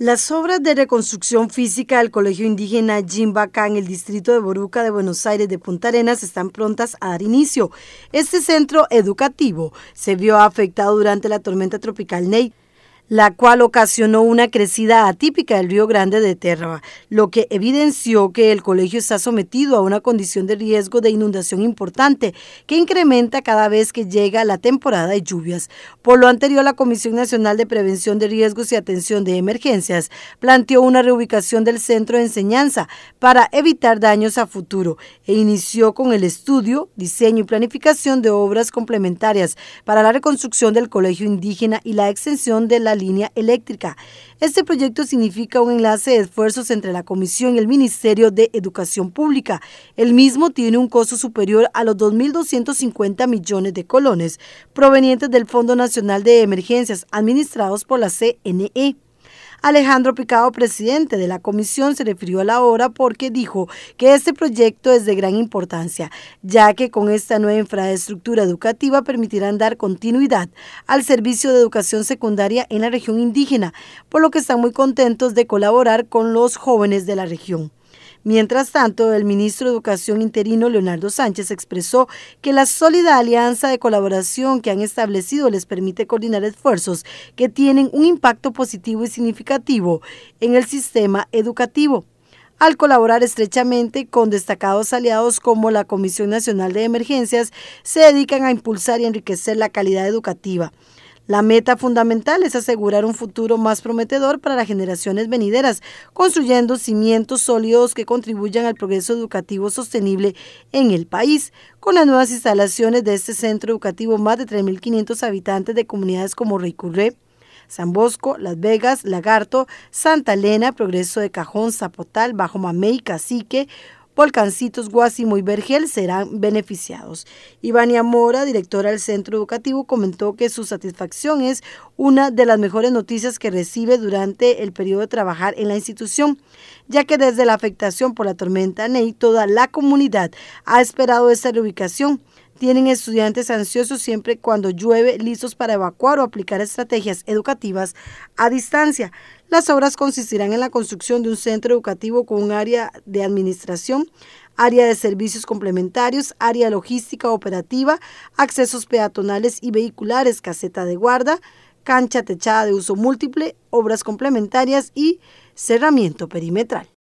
Las obras de reconstrucción física del Colegio Indígena Jimbaca en el distrito de Boruca de Buenos Aires de Punta Arenas están prontas a dar inicio. Este centro educativo se vio afectado durante la tormenta tropical Ney la cual ocasionó una crecida atípica del Río Grande de Terra, lo que evidenció que el colegio está sometido a una condición de riesgo de inundación importante que incrementa cada vez que llega la temporada de lluvias. Por lo anterior, la Comisión Nacional de Prevención de Riesgos y Atención de Emergencias planteó una reubicación del centro de enseñanza para evitar daños a futuro e inició con el estudio, diseño y planificación de obras complementarias para la reconstrucción del colegio indígena y la extensión de la línea eléctrica. Este proyecto significa un enlace de esfuerzos entre la Comisión y el Ministerio de Educación Pública. El mismo tiene un costo superior a los 2.250 millones de colones, provenientes del Fondo Nacional de Emergencias, administrados por la CNE. Alejandro Picado, presidente de la comisión, se refirió a la obra porque dijo que este proyecto es de gran importancia, ya que con esta nueva infraestructura educativa permitirán dar continuidad al servicio de educación secundaria en la región indígena, por lo que están muy contentos de colaborar con los jóvenes de la región. Mientras tanto, el ministro de Educación interino Leonardo Sánchez expresó que la sólida alianza de colaboración que han establecido les permite coordinar esfuerzos que tienen un impacto positivo y significativo en el sistema educativo al colaborar estrechamente con destacados aliados como la Comisión Nacional de Emergencias, se dedican a impulsar y enriquecer la calidad educativa. La meta fundamental es asegurar un futuro más prometedor para las generaciones venideras, construyendo cimientos sólidos que contribuyan al progreso educativo sostenible en el país. Con las nuevas instalaciones de este centro educativo, más de 3.500 habitantes de comunidades como Ricurré, San Bosco, Las Vegas, Lagarto, Santa Elena, Progreso de Cajón, Zapotal, Bajo Mamey, Cacique, Volcancitos, Guasimo y Vergel serán beneficiados. Ivania Mora, directora del centro educativo, comentó que su satisfacción es una de las mejores noticias que recibe durante el periodo de trabajar en la institución, ya que desde la afectación por la tormenta Ney, toda la comunidad ha esperado esta reubicación tienen estudiantes ansiosos siempre cuando llueve listos para evacuar o aplicar estrategias educativas a distancia. Las obras consistirán en la construcción de un centro educativo con un área de administración, área de servicios complementarios, área logística operativa, accesos peatonales y vehiculares, caseta de guarda, cancha techada de uso múltiple, obras complementarias y cerramiento perimetral.